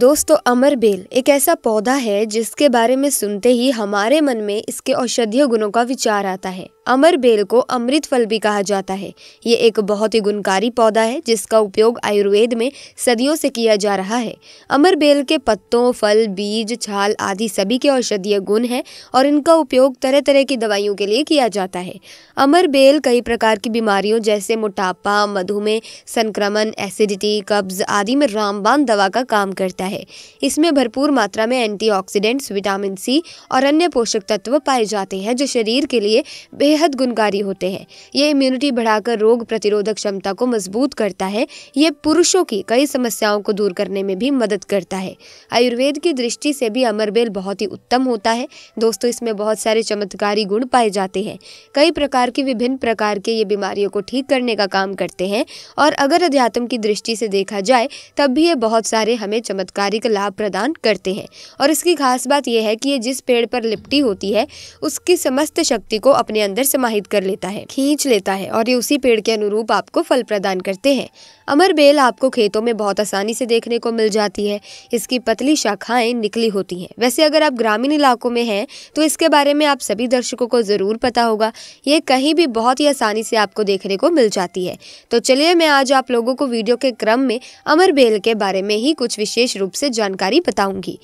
दोस्तों अमर बेल एक ऐसा पौधा है जिसके बारे में सुनते ही हमारे मन में इसके औषधीय गुणों का विचार आता है अमर बेल को अमृत फल भी कहा जाता है ये एक बहुत ही गुणकारी पौधा है जिसका उपयोग आयुर्वेद में सदियों से किया जा रहा है अमर बेल के पत्तों फल बीज छाल आदि सभी के औषधीय गुण हैं और इनका उपयोग तरह तरह की दवाइयों के लिए किया जाता है अमर बेल कई प्रकार की बीमारियों जैसे मोटापा मधुमेह संक्रमण एसिडिटी कब्ज आदि में रामबान दवा का काम करता है इसमें भरपूर मात्रा में एंटीऑक्सीडेंट्स विटामिन सी और अन्य पोषक तत्व पाए जाते हैं जो शरीर के लिए बेहद गुणकारी होते हैं ये इम्यूनिटी बढ़ाकर रोग प्रतिरोधक क्षमता को मजबूत करता है ये पुरुषों की कई समस्याओं को दूर करने में भी मदद करता है आयुर्वेद की दृष्टि से भी अमरबेल बहुत ही उत्तम होता है दोस्तों इसमें बहुत सारे चमत्कारी गुण पाए जाते हैं कई प्रकार की विभिन्न प्रकार के ये बीमारियों को ठीक करने का काम करते हैं और अगर अध्यात्म की दृष्टि से देखा जाए तब भी ये बहुत सारे हमें चमत्कारिक लाभ प्रदान करते हैं और इसकी खास बात यह है कि ये जिस पेड़ पर लिपटी होती है उसकी समस्त शक्ति को अपने अंदर अंदर समाहित कर लेता है खींच लेता है और ये उसी पेड़ के अनुरूप आपको फल प्रदान करते हैं अमर बेल आपको खेतों में बहुत आसानी से देखने को मिल जाती है इसकी पतली शाखाएं निकली होती हैं वैसे अगर आप ग्रामीण इलाकों में हैं तो इसके बारे में आप सभी दर्शकों को ज़रूर पता होगा ये कहीं भी बहुत ही आसानी से आपको देखने को मिल जाती है तो चलिए मैं आज आप लोगों को वीडियो के क्रम में अमर बेल के बारे में ही कुछ विशेष रूप से जानकारी बताऊंगी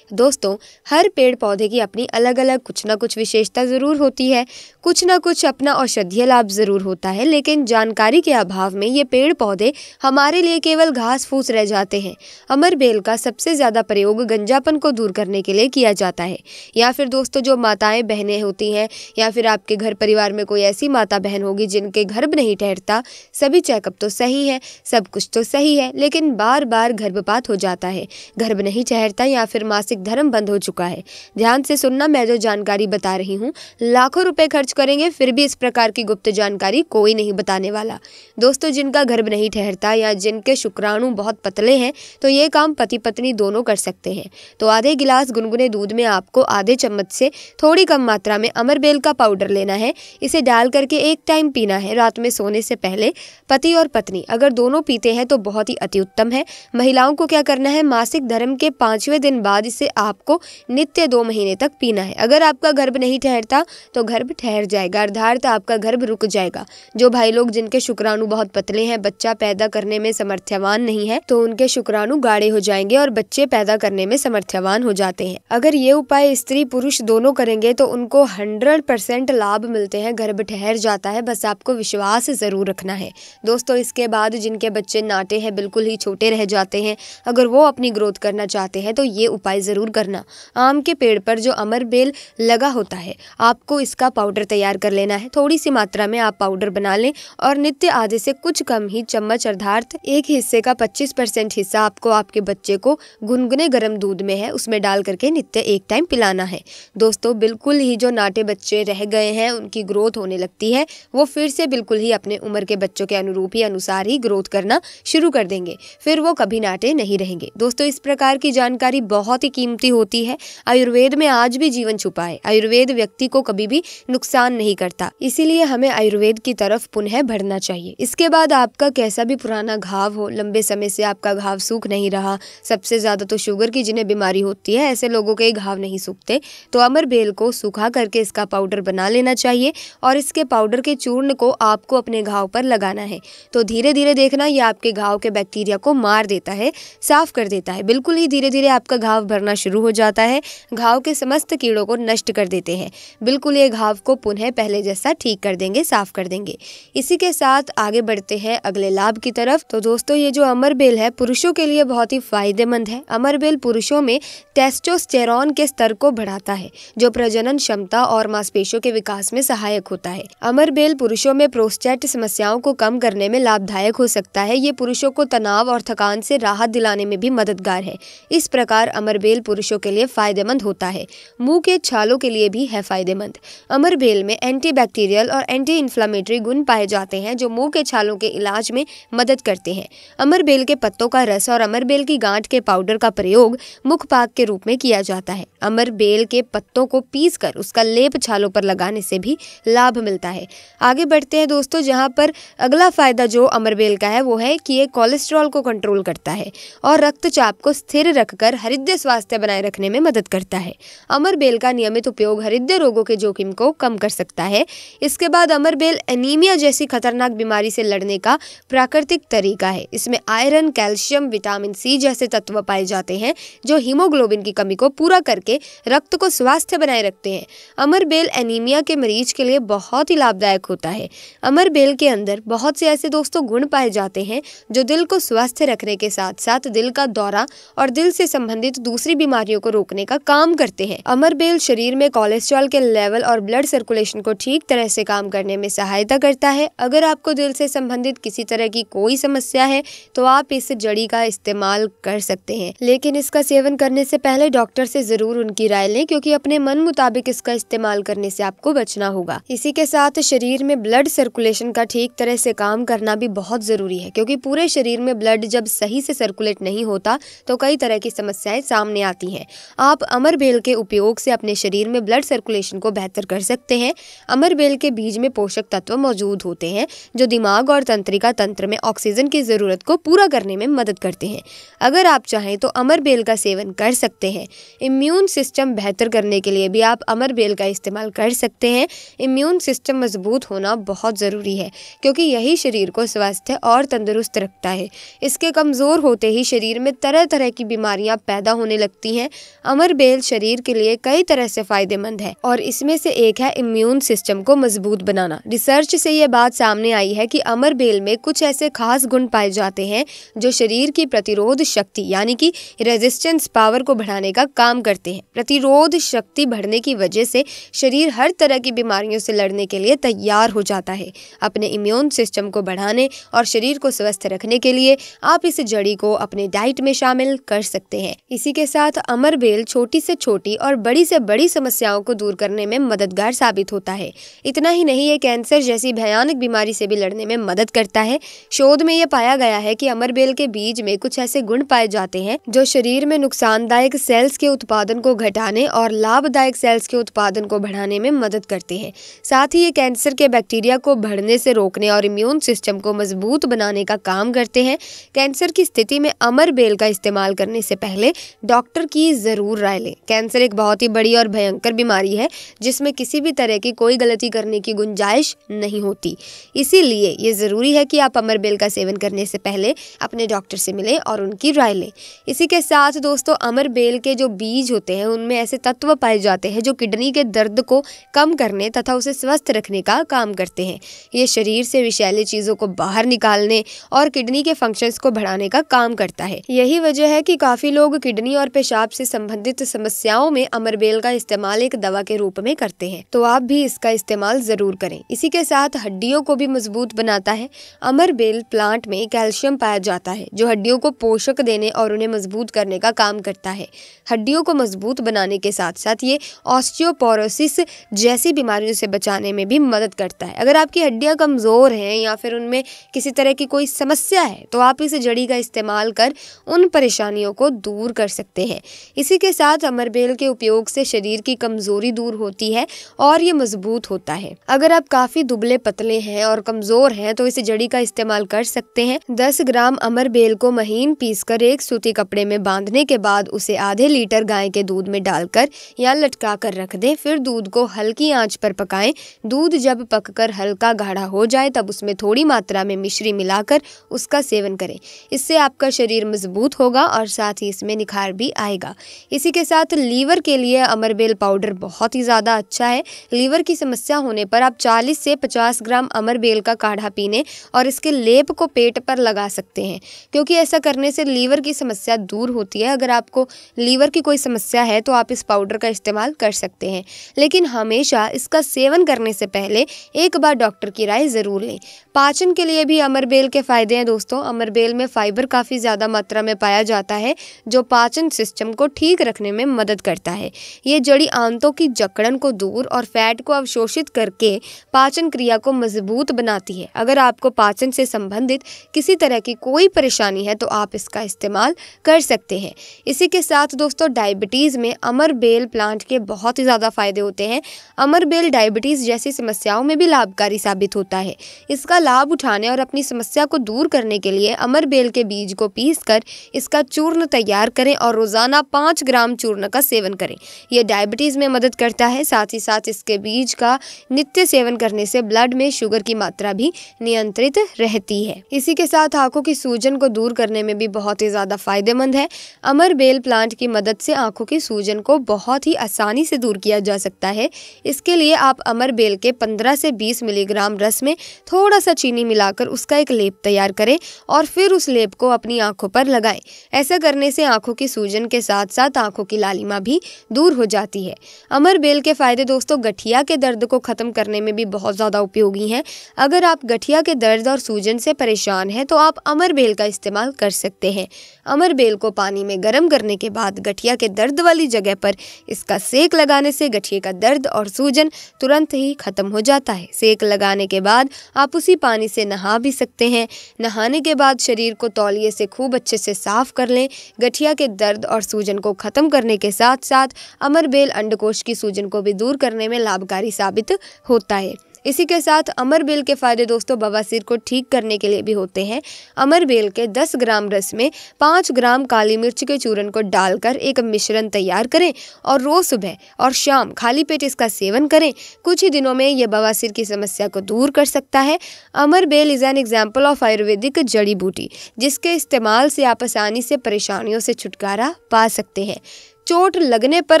दोस्तों हर पेड़ पौधे की अपनी अलग अलग कुछ ना कुछ विशेषता ज़रूर होती है कुछ ना कुछ अपना औषधीय लाभ ज़रूर होता है लेकिन जानकारी के अभाव में ये पेड़ पौधे हमारे लिए केवल घास फूस रह जाते हैं अमर बेल का सबसे ज़्यादा प्रयोग गंजापन को दूर करने के लिए किया जाता है या फिर दोस्तों जो माताएं बहनें होती हैं या फिर आपके घर परिवार में कोई ऐसी माता बहन होगी जिनके गर्भ नहीं ठहरता सभी चेकअप तो सही है सब कुछ तो सही है लेकिन बार बार गर्भपात हो जाता है गर्भ नहीं ठहरता या फिर मासिक धर्म बंद हो चुका है ध्यान से सुनना मैं जो जानकारी बता रही हूँ लाखों रुपये खर्च करेंगे फिर भी इस प्रकार की गुप्त जानकारी कोई नहीं बताने वाला दोस्तों जिनका गर्भ नहीं ठहरता या जिनके शुक्राणु बहुत पतले हैं तो ये काम पति पत्नी दोनों कर सकते हैं तो आधे गिलास गुनगुने दूध में आपको आधे चम्मच से थोड़ी कम मात्रा में अमरबेल का पाउडर लेना है इसे डाल करके एक टाइम पीना है रात में सोने से पहले पति और पत्नी अगर दोनों पीते हैं तो बहुत ही अति उत्तम है महिलाओं को क्या करना है मासिक धर्म के पाँचवें दिन बाद इसे आपको नित्य दो महीने तक पीना है अगर आपका गर्भ नहीं ठहरता तो गर्भ ठहर ठहर जाएगा अर्थार्थ आपका गर्भ रुक जाएगा जो भाई लोग जिनके शुक्राणु बहुत पतले हैं बच्चा पैदा करने में समर्थ्यवान नहीं है तो उनके शुक्राणु गाढ़े हो जाएंगे और बच्चे पैदा करने में समर्थ्यवान हो जाते हैं अगर ये उपाय स्त्री पुरुष दोनों करेंगे तो उनको हंड्रेड लाभ मिलते हैं गर्भ ठहर जाता है बस आपको विश्वास जरूर रखना है दोस्तों इसके बाद जिनके बच्चे नाटे हैं बिल्कुल ही छोटे रह जाते हैं अगर वो अपनी ग्रोथ करना चाहते हैं तो ये उपाय ज़रूर करना आम के पेड़ पर जो अमर बेल लगा होता है आपको इसका पाउडर तैयार कर लेना है थोड़ी सी मात्रा में आप पाउडर बना लें और नित्य आधे से कुछ कम ही चम्मच अर्धार्थ एक हिस्से का 25 परसेंट हिस्सा आपको आपके बच्चे को गुनगुने गर्म दूध में है उसमें डाल करके नित्य एक टाइम पिलाना है दोस्तों बिल्कुल ही जो नाटे बच्चे रह गए हैं उनकी ग्रोथ होने लगती है वो फिर से बिल्कुल ही अपने उम्र के बच्चों के अनुरूप ही अनुसार ही ग्रोथ करना शुरू कर देंगे फिर वो कभी नाटे नहीं रहेंगे दोस्तों इस प्रकार की जानकारी बहुत ही कीमती होती है आयुर्वेद में आज भी जीवन छुपा है आयुर्वेद व्यक्ति को कभी भी नुकसान नुकसान नहीं करता इसीलिए हमें आयुर्वेद की तरफ पुनः बढ़ना चाहिए इसके बाद आपका कैसा भी पुराना घाव हो लंबे समय से आपका घाव सूख नहीं रहा सबसे ज़्यादा तो शुगर की जिन्हें बीमारी होती है ऐसे लोगों के घाव नहीं सूखते तो अमर बेल को सूखा करके इसका पाउडर बना लेना चाहिए और इसके पाउडर के चूर्ण को आपको अपने घाव पर लगाना है तो धीरे धीरे देखना यह आपके घाव के बैक्टीरिया को मार देता है साफ कर देता है बिल्कुल ही धीरे धीरे आपका घाव भरना शुरू हो जाता है घाव के समस्त कीड़ों को नष्ट कर देते हैं बिल्कुल ये घाव को पुनः पहले जैसा ठीक कर देंगे साफ कर देंगे इसी के साथ आगे बढ़ते हैं अगले लाभ की तरफ तो दोस्तों ये जो अमर बेल है पुरुषों के लिए बहुत ही फायदेमंद है अमर बेल पुरुषों में टेस्टोस्टेरॉन के स्तर को बढ़ाता है जो प्रजनन क्षमता और मांसपेशियों के विकास में सहायक होता है अमर बेल पुरुषों में प्रोस्टेट समस्याओं को कम करने में लाभदायक हो सकता है ये पुरुषों को तनाव और थकान से राहत दिलाने में भी मददगार है इस प्रकार अमरबेल पुरुषों के लिए फायदेमंद होता है मुंह के छालों के लिए भी है फायदेमंद अमरबेल तेल में एंटी बैक्टीरियल और एंटी इन्फ्लामेटरी गुण पाए जाते हैं जो मुंह के छालों के इलाज में मदद करते हैं अमरबेल के पत्तों का रस और अमरबेल की गांठ के पाउडर का प्रयोग मुख पाक के रूप में किया जाता है अमरबेल के पत्तों को पीस कर उसका लेप छालों पर लगाने से भी लाभ मिलता है आगे बढ़ते हैं दोस्तों जहाँ पर अगला फ़ायदा जो अमरबेल का है वो है कि ये कोलेस्ट्रॉल को कंट्रोल करता है और रक्तचाप को स्थिर रखकर हृदय स्वास्थ्य बनाए रखने में मदद करता है अमरबेल का नियमित उपयोग हृदय रोगों के जोखिम को कम कर सकता है इसके बाद अमरबेल एनीमिया जैसी खतरनाक बीमारी से लड़ने का प्राकृतिक तरीका है इसमें आयरन कैल्शियम विटामिन सी जैसे तत्व पाए जाते हैं जो हीमोग्लोबिन की कमी को पूरा करके रक्त को स्वास्थ्य बनाए रखते हैं अमरबेल एनीमिया के मरीज के लिए बहुत ही लाभदायक होता है अमरबेल के अंदर बहुत से ऐसे दोस्तों गुण पाए जाते हैं जो दिल को स्वस्थ रखने के साथ साथ दिल का दौरा और दिल से संबंधित दूसरी बीमारियों को रोकने का काम करते हैं अमरबेल शरीर में कोलेस्ट्रॉल के लेवल और ब्लड सर्कुलेशन सर्कुलेशन को ठीक तरह से काम करने में सहायता करता है अगर आपको दिल से संबंधित किसी तरह की कोई समस्या है तो आप इस जड़ी का इस्तेमाल कर सकते हैं लेकिन इसका सेवन करने से पहले डॉक्टर से जरूर उनकी राय लें क्योंकि अपने मन मुताबिक इसका इस्तेमाल करने से आपको बचना होगा इसी के साथ शरीर में ब्लड सर्कुलेशन का ठीक तरह से काम करना भी बहुत जरूरी है क्योंकि पूरे शरीर में ब्लड जब सही से सर्कुलेट नहीं होता तो कई तरह की समस्याएं सामने आती हैं आप अमर बेल के उपयोग से अपने शरीर में ब्लड सर्कुलेशन को बेहतर कर सकते हैं हैं अमर बेल के बीज में पोषक तत्व मौजूद होते हैं जो दिमाग और तंत्रिका तंत्र में ऑक्सीजन की ज़रूरत को पूरा करने में मदद करते हैं अगर आप चाहें तो अमर बेल का सेवन कर सकते हैं इम्यून सिस्टम बेहतर करने के लिए भी आप अमरबेल का इस्तेमाल कर सकते हैं इम्यून सिस्टम मजबूत होना बहुत ज़रूरी है क्योंकि यही शरीर को स्वस्थ और तंदुरुस्त रखता है इसके कमज़ोर होते ही शरीर में तरह तरह की बीमारियाँ पैदा होने लगती हैं अमर बेल शरीर के लिए कई तरह से फ़ायदेमंद है और इसमें से एक है इम्यून इम्यून सिस्टम को मजबूत बनाना रिसर्च से ये बात सामने आई है कि अमर बेल में कुछ ऐसे खास गुण पाए जाते हैं जो शरीर की प्रतिरोध शक्ति यानी कि रेजिस्टेंस पावर को बढ़ाने का काम करते हैं प्रतिरोध शक्ति बढ़ने की वजह से शरीर हर तरह की बीमारियों से लड़ने के लिए तैयार हो जाता है अपने इम्यून सिस्टम को बढ़ाने और शरीर को स्वस्थ रखने के लिए आप इस जड़ी को अपने डाइट में शामिल कर सकते हैं इसी के साथ अमर बेल छोटी से छोटी और बड़ी से बड़ी समस्याओं को दूर करने में मददगार साबित साबित होता है इतना ही नहीं ये कैंसर जैसी भयानक बीमारी से भी लड़ने में मदद करता है शोध में यह पाया गया है कि अमरबेल के बीज में कुछ ऐसे गुण पाए जाते हैं जो शरीर में नुकसानदायक सेल्स के उत्पादन को घटाने और लाभदायक सेल्स के उत्पादन को बढ़ाने में मदद करते हैं साथ ही ये कैंसर के बैक्टीरिया को बढ़ने से रोकने और इम्यून सिस्टम को मजबूत बनाने का काम करते हैं कैंसर की स्थिति में अमर बेल का इस्तेमाल करने से पहले डॉक्टर की ज़रूर राय लें कैंसर एक बहुत ही बड़ी और भयंकर बीमारी है जिसमें किसी भी तरह तरह की कोई गलती करने की गुंजाइश नहीं होती इसीलिए ये ज़रूरी है कि आप अमर बेल का सेवन करने से पहले अपने डॉक्टर से मिलें और उनकी राय लें इसी के साथ दोस्तों अमर बेल के जो बीज होते हैं उनमें ऐसे तत्व पाए जाते हैं जो किडनी के दर्द को कम करने तथा उसे स्वस्थ रखने का काम करते हैं ये शरीर से विषैली चीज़ों को बाहर निकालने और किडनी के फंक्शंस को बढ़ाने का काम करता है यही वजह है कि काफ़ी लोग किडनी और पेशाब से संबंधित समस्याओं में अमरबेल का इस्तेमाल एक दवा के रूप में करते हैं तो आप आप भी इसका इस्तेमाल ज़रूर करें इसी के साथ हड्डियों को भी मजबूत बनाता है अमर बेल प्लांट में कैल्शियम पाया जाता है जो हड्डियों को पोषक देने और उन्हें मजबूत करने का काम करता है हड्डियों को मजबूत बनाने के साथ साथ ये ऑस्टियोपोरोसिस जैसी बीमारियों से बचाने में भी मदद करता है अगर आपकी हड्डियाँ कमज़ोर हैं या फिर उनमें किसी तरह की कोई समस्या है तो आप इस जड़ी का इस्तेमाल कर उन परेशानियों को दूर कर सकते हैं इसी के साथ अमरबेल के उपयोग से शरीर की कमज़ोरी दूर होती है और ये मजबूत होता है अगर आप काफी दुबले पतले हैं और कमजोर हैं तो इस जड़ी का इस्तेमाल कर सकते हैं दस ग्राम अमर बेल को महीन पीसकर एक सूती कपड़े में बांधने के बाद उसे आधे लीटर गाय के दूध में डालकर या लटका कर रख दे फिर दूध को हल्की आंच पर पकाए दूध जब कर हल्का गाढ़ा हो जाए तब उसमें थोड़ी मात्रा में मिश्री मिलाकर उसका सेवन करें इससे आपका शरीर मजबूत होगा और साथ ही इसमें निखार भी आएगा इसी के साथ लीवर के लिए अमरबेल पाउडर बहुत ही ज़्यादा अच्छा है लीवर की समस्या होने पर आप 40 से 50 ग्राम अमर बेल का काढ़ा पीने और इसके लेप को पेट पर लगा सकते हैं क्योंकि ऐसा करने से लीवर की समस्या दूर होती है अगर आपको लीवर की कोई समस्या है तो आप इस पाउडर का इस्तेमाल कर सकते हैं लेकिन हमेशा इसका सेवन करने से पहले एक बार डॉक्टर की राय ज़रूर लें पाचन के लिए भी अमर बेल के फ़ायदे हैं दोस्तों अमर बेल में फाइबर काफ़ी ज़्यादा मात्रा में पाया जाता है जो पाचन सिस्टम को ठीक रखने में मदद करता है ये जड़ी आंतों की जकड़न को दूर और फैल फैट को अवशोषित करके पाचन क्रिया को मजबूत बनाती है अगर आपको पाचन से संबंधित किसी तरह की कोई परेशानी है तो आप इसका इस्तेमाल कर सकते हैं इसी के साथ दोस्तों डायबिटीज़ में अमर बेल प्लांट के बहुत ही ज़्यादा फ़ायदे होते हैं अमर बेल डायबिटीज़ जैसी समस्याओं में भी लाभकारी साबित होता है इसका लाभ उठाने और अपनी समस्या को दूर करने के लिए अमर बेल के बीज को पीस कर इसका चूर्ण तैयार करें और रोज़ाना पाँच ग्राम चूर्ण का सेवन करें यह डायबिटीज़ में मदद करता है साथ ही साथ इसके के बीज का नित्य सेवन करने से ब्लड में शुगर की मात्रा भी नियंत्रित रहती है इसी के साथ आंखों की सूजन को दूर करने में भी बहुत ही ज़्यादा फायदेमंद है अमर बेल प्लांट की मदद से आंखों की सूजन को बहुत ही आसानी से दूर किया जा सकता है इसके लिए आप अमर बेल के पंद्रह से बीस मिलीग्राम रस में थोड़ा सा चीनी मिलाकर उसका एक लेप तैयार करें और फिर उस लेप को अपनी आंखों पर लगाए ऐसा करने से आंखों की सूजन के साथ साथ आंखों की लालिमा भी दूर हो जाती है अमर बेल के फायदे दोस्तों गठिया गठिया के दर्द को ख़त्म करने में भी बहुत ज़्यादा उपयोगी हैं अगर आप गठिया के दर्द और सूजन से परेशान हैं तो आप अमर बेल का इस्तेमाल कर सकते हैं अमर बेल को पानी में गर्म करने के बाद गठिया के दर्द वाली जगह पर इसका सेक लगाने से गठिया का दर्द और सूजन तुरंत ही ख़त्म हो जाता है सेक लगाने के बाद आप उसी पानी से नहा भी सकते हैं नहाने के बाद शरीर को तौलिए से खूब अच्छे से साफ कर लें गठिया के दर्द और सूजन को ख़त्म करने के साथ साथ अमर बेल अंडकोश की सूजन को भी दूर करने में लाभ लाभकारी साबित होता है इसी के साथ अमर बेल के फायदे दोस्तों बवासीर को ठीक करने के लिए भी होते हैं अमर बेल के 10 ग्राम रस में 5 ग्राम काली मिर्च के चूरन को डालकर एक मिश्रण तैयार करें और रोज सुबह और शाम खाली पेट इसका सेवन करें कुछ ही दिनों में यह बवासीर की समस्या को दूर कर सकता है अमर बेल is an example of ayurvedic जड़ी बूटी जिसके इस्तेमाल से आप आसानी से परेशानियों से छुटकारा पा सकते हैं चोट लगने पर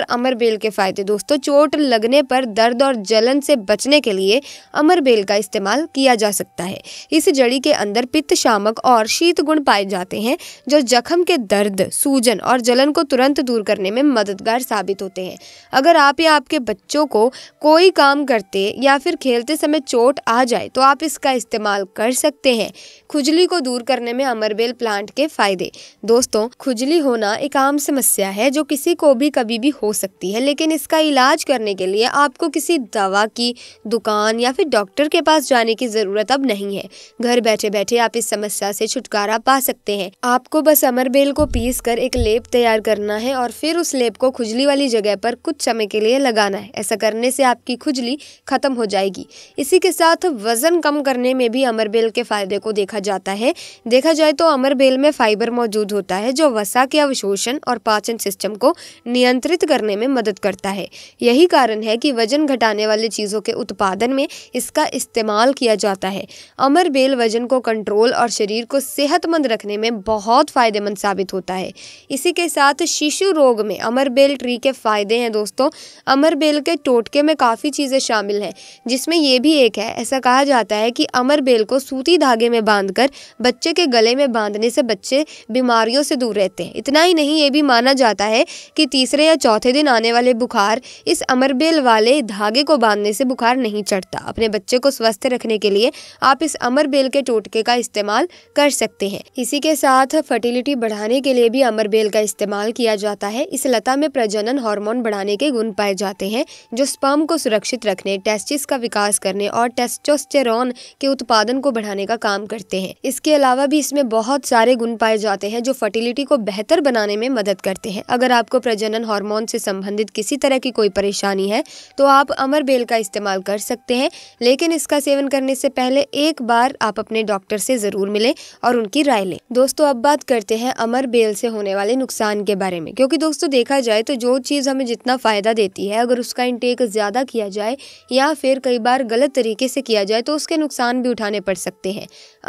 अमरबेल के फ़ायदे दोस्तों चोट लगने पर दर्द और जलन से बचने के लिए अमरबेल का इस्तेमाल किया जा सकता है इस जड़ी के अंदर पित्त शामक और शीत गुण पाए जाते हैं जो जख्म के दर्द सूजन और जलन को तुरंत दूर करने में मददगार साबित होते हैं अगर आप या आपके बच्चों को कोई काम करते या फिर खेलते समय चोट आ जाए तो आप इसका इस्तेमाल कर सकते हैं खुजली को दूर करने में अमरबेल प्लांट के फायदे दोस्तों खुजली होना एक आम समस्या है जो किसी किसी को भी कभी भी हो सकती है लेकिन इसका इलाज करने के लिए आपको किसी दवा की दुकान या फिर डॉक्टर के पास जाने की ज़रूरत अब नहीं है घर बैठे बैठे आप इस समस्या से छुटकारा पा सकते हैं आपको बस अमरबेल को पीस कर एक लेप तैयार करना है और फिर उस लेप को खुजली वाली जगह पर कुछ समय के लिए लगाना है ऐसा करने से आपकी खुजली खत्म हो जाएगी इसी के साथ वजन कम करने में भी अमरबेल के फायदे को देखा जाता है देखा जाए तो अमरबेल में फाइबर मौजूद होता है जो वसा के अवशोषण और पाचन सिस्टम को नियंत्रित करने में मदद करता है यही कारण है कि वजन घटाने वाली चीज़ों के उत्पादन में इसका इस्तेमाल किया जाता है अमर बेल वजन को कंट्रोल और शरीर को सेहतमंद रखने में बहुत फ़ायदेमंद साबित होता है इसी के साथ शिशु रोग में अमर बेल ट्री के फ़ायदे हैं दोस्तों अमर बेल के टोटके में काफ़ी चीज़ें शामिल हैं जिसमें यह भी एक है ऐसा कहा जाता है कि अमर बेल को सूती धागे में बांधकर बच्चे के गले में बांधने से बच्चे बीमारियों से दूर रहते हैं इतना ही नहीं ये भी माना जाता है कि तीसरे या चौथे दिन आने वाले बुखार इस अमरबेल वाले धागे को बांधने से बुखार नहीं चढ़ता अपने बच्चे को स्वस्थ रखने के लिए आप इस अमरबेल के टोटके का इस्तेमाल कर सकते हैं इसी के साथ फर्टिलिटी बढ़ाने के लिए भी अमरबेल का इस्तेमाल किया जाता है इस लता में प्रजनन हार्मोन बढ़ाने के गुण पाए जाते हैं जो स्पर्म को सुरक्षित रखने टेस्टिस का विकास करने और टेस्टोस्टेरोन के उत्पादन को बढ़ाने का काम करते हैं इसके अलावा भी इसमें बहुत सारे गुण पाए जाते हैं जो फर्टिलिटी को बेहतर बनाने में मदद करते हैं अगर आपको प्रजनन हार्मोन से संबंधित किसी तरह की कोई परेशानी है तो आप अमर बेल का इस्तेमाल कर सकते हैं लेकिन इसका सेवन करने से पहले एक बार आप अपने डॉक्टर से ज़रूर मिलें और उनकी राय लें दोस्तों अब बात करते हैं अमर बेल से होने वाले नुकसान के बारे में क्योंकि दोस्तों देखा जाए तो जो चीज़ हमें जितना फ़ायदा देती है अगर उसका इनटेक ज़्यादा किया जाए या फिर कई बार गलत तरीके से किया जाए तो उसके नुकसान भी उठाने पड़ सकते हैं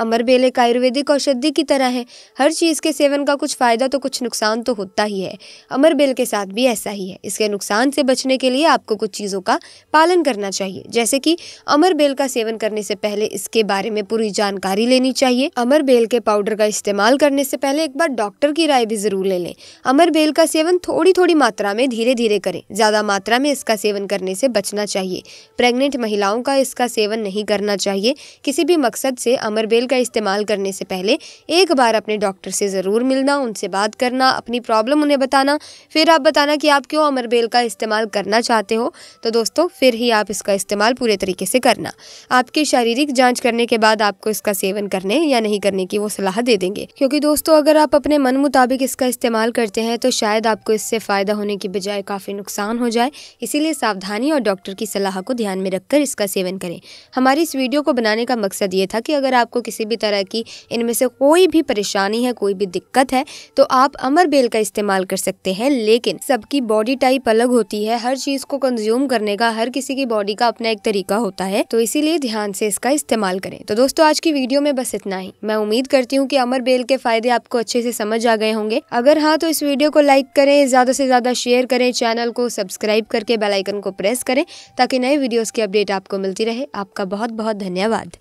अमर बेल एक आयुर्वेदिक औषधि की तरह है हर चीज़ के सेवन का कुछ फ़ायदा तो कुछ नुकसान तो होता ही है अमर बेल बिल के साथ भी ऐसा ही है इसके नुकसान से बचने के लिए आपको कुछ चीज़ों का पालन करना चाहिए जैसे कि अमर बेल का सेवन करने से पहले इसके बारे में पूरी जानकारी लेनी चाहिए अमर बेल के पाउडर का इस्तेमाल करने से पहले एक बार डॉक्टर की राय भी जरूर ले लें अमर बेल का सेवन थोड़ी थोड़ी मात्रा में धीरे धीरे करें ज़्यादा मात्रा में इसका सेवन करने से बचना चाहिए प्रेग्नेंट महिलाओं का इसका सेवन नहीं करना चाहिए किसी भी मकसद से अमर बेल का इस्तेमाल करने से पहले एक बार अपने डॉक्टर से ज़रूर मिलना उनसे बात करना अपनी प्रॉब्लम उन्हें बताना फिर आप बताना कि आप क्यों अमरबेल का इस्तेमाल करना चाहते हो तो दोस्तों फिर ही आप इसका इस्तेमाल पूरे तरीके से करना आपकी शारीरिक जांच करने के बाद आपको इसका सेवन करने या नहीं करने की वो सलाह दे देंगे क्योंकि दोस्तों अगर आप अपने मन मुताबिक इसका इस्तेमाल करते हैं तो शायद आपको इससे फ़ायदा होने की बजाय काफ़ी नुकसान हो जाए इसीलिए सावधानी और डॉक्टर की सलाह को ध्यान में रखकर इसका सेवन करें हमारी इस वीडियो को बनाने का मकसद ये था कि अगर आपको किसी भी तरह की इनमें से कोई भी परेशानी है कोई भी दिक्कत है तो आप अमरबेल का इस्तेमाल कर सकते हैं लेकिन सबकी बॉडी टाइप अलग होती है हर चीज को कंज्यूम करने का हर किसी की बॉडी का अपना एक तरीका होता है तो इसीलिए ध्यान से इसका इस्तेमाल करें तो दोस्तों आज की वीडियो में बस इतना ही मैं उम्मीद करती हूँ की अमर बेल के फायदे आपको अच्छे से समझ आ गए होंगे अगर हाँ तो इस वीडियो को लाइक करें ज्यादा से ज्यादा शेयर करें चैनल को सब्सक्राइब करके बेलाइकन को प्रेस करें ताकि नए वीडियोज की अपडेट आपको मिलती रहे आपका बहुत बहुत धन्यवाद